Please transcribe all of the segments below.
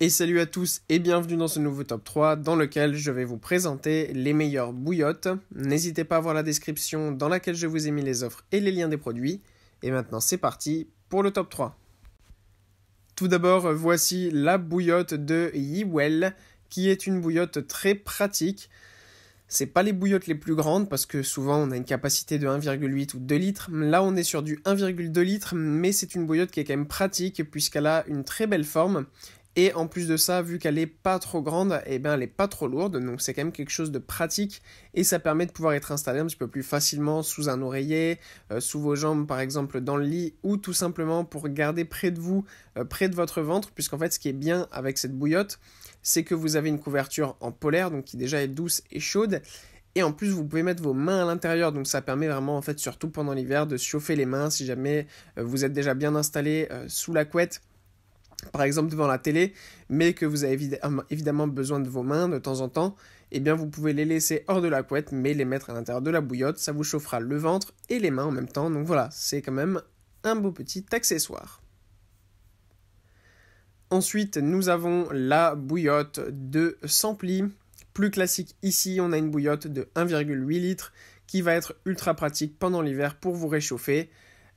Et salut à tous et bienvenue dans ce nouveau top 3 dans lequel je vais vous présenter les meilleures bouillottes. N'hésitez pas à voir la description dans laquelle je vous ai mis les offres et les liens des produits. Et maintenant c'est parti pour le top 3. Tout d'abord voici la bouillotte de Yiwell qui est une bouillotte très pratique. C'est pas les bouillottes les plus grandes parce que souvent on a une capacité de 1,8 ou 2 litres. Là on est sur du 1,2 litres mais c'est une bouillotte qui est quand même pratique puisqu'elle a une très belle forme et en plus de ça, vu qu'elle n'est pas trop grande, et eh ben, elle n'est pas trop lourde, donc c'est quand même quelque chose de pratique et ça permet de pouvoir être installé un petit peu plus facilement sous un oreiller, euh, sous vos jambes par exemple dans le lit ou tout simplement pour garder près de vous, euh, près de votre ventre, puisqu'en fait ce qui est bien avec cette bouillotte, c'est que vous avez une couverture en polaire, donc qui déjà est douce et chaude. Et en plus, vous pouvez mettre vos mains à l'intérieur, donc ça permet vraiment, en fait, surtout pendant l'hiver, de chauffer les mains si jamais euh, vous êtes déjà bien installé sous la couette par exemple devant la télé, mais que vous avez euh, évidemment besoin de vos mains de temps en temps, eh bien vous pouvez les laisser hors de la couette, mais les mettre à l'intérieur de la bouillotte, ça vous chauffera le ventre et les mains en même temps, donc voilà, c'est quand même un beau petit accessoire. Ensuite, nous avons la bouillotte de plis, Plus classique ici, on a une bouillotte de 1,8 litres, qui va être ultra pratique pendant l'hiver pour vous réchauffer.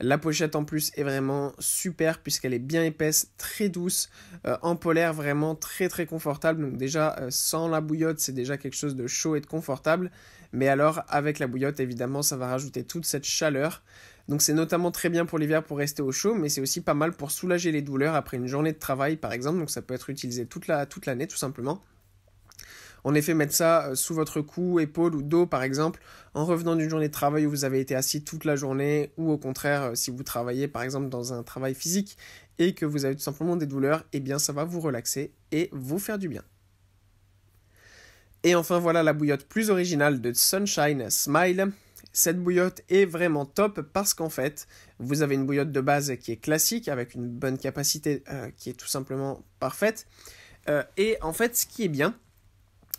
La pochette en plus est vraiment super puisqu'elle est bien épaisse, très douce, euh, en polaire vraiment très très confortable. Donc déjà euh, sans la bouillotte c'est déjà quelque chose de chaud et de confortable. Mais alors avec la bouillotte évidemment ça va rajouter toute cette chaleur. Donc c'est notamment très bien pour l'hiver pour rester au chaud mais c'est aussi pas mal pour soulager les douleurs après une journée de travail par exemple. Donc ça peut être utilisé toute l'année la, toute, simplement. En effet, mettre ça euh, sous votre cou, épaule ou dos, par exemple, en revenant d'une journée de travail où vous avez été assis toute la journée, ou au contraire, euh, si vous travaillez, par exemple, dans un travail physique et que vous avez tout simplement des douleurs, eh bien, ça va vous relaxer et vous faire du bien. Et enfin, voilà la bouillotte plus originale de Sunshine Smile. Cette bouillotte est vraiment top parce qu'en fait, vous avez une bouillotte de base qui est classique avec une bonne capacité euh, qui est tout simplement parfaite. et en fait, ce qui est bien,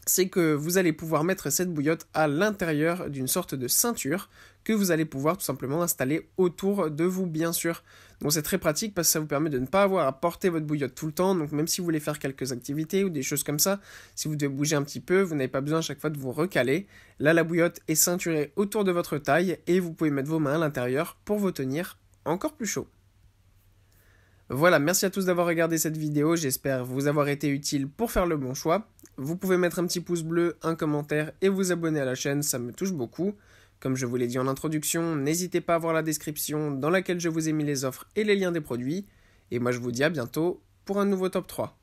c'est que vous allez pouvoir mettre cette bouillotte à l'intérieur d'une sorte de ceinture que vous allez pouvoir tout simplement installer autour de vous bien sûr. Donc c'est très pratique parce que ça vous permet de ne pas avoir à porter votre bouillotte tout le temps, donc même si vous voulez faire quelques activités ou des choses comme ça, si vous devez bouger un petit peu, vous n'avez pas besoin à chaque fois de vous recaler. Là la bouillotte est ceinturée autour de votre taille et vous pouvez mettre vos mains à l'intérieur pour vous tenir encore plus chaud. Voilà, merci à tous d'avoir regardé cette vidéo, j'espère vous avoir été utile pour faire le bon choix. Vous pouvez mettre un petit pouce bleu, un commentaire et vous abonner à la chaîne, ça me touche beaucoup. Comme je vous l'ai dit en introduction, n'hésitez pas à voir la description dans laquelle je vous ai mis les offres et les liens des produits. Et moi je vous dis à bientôt pour un nouveau top 3.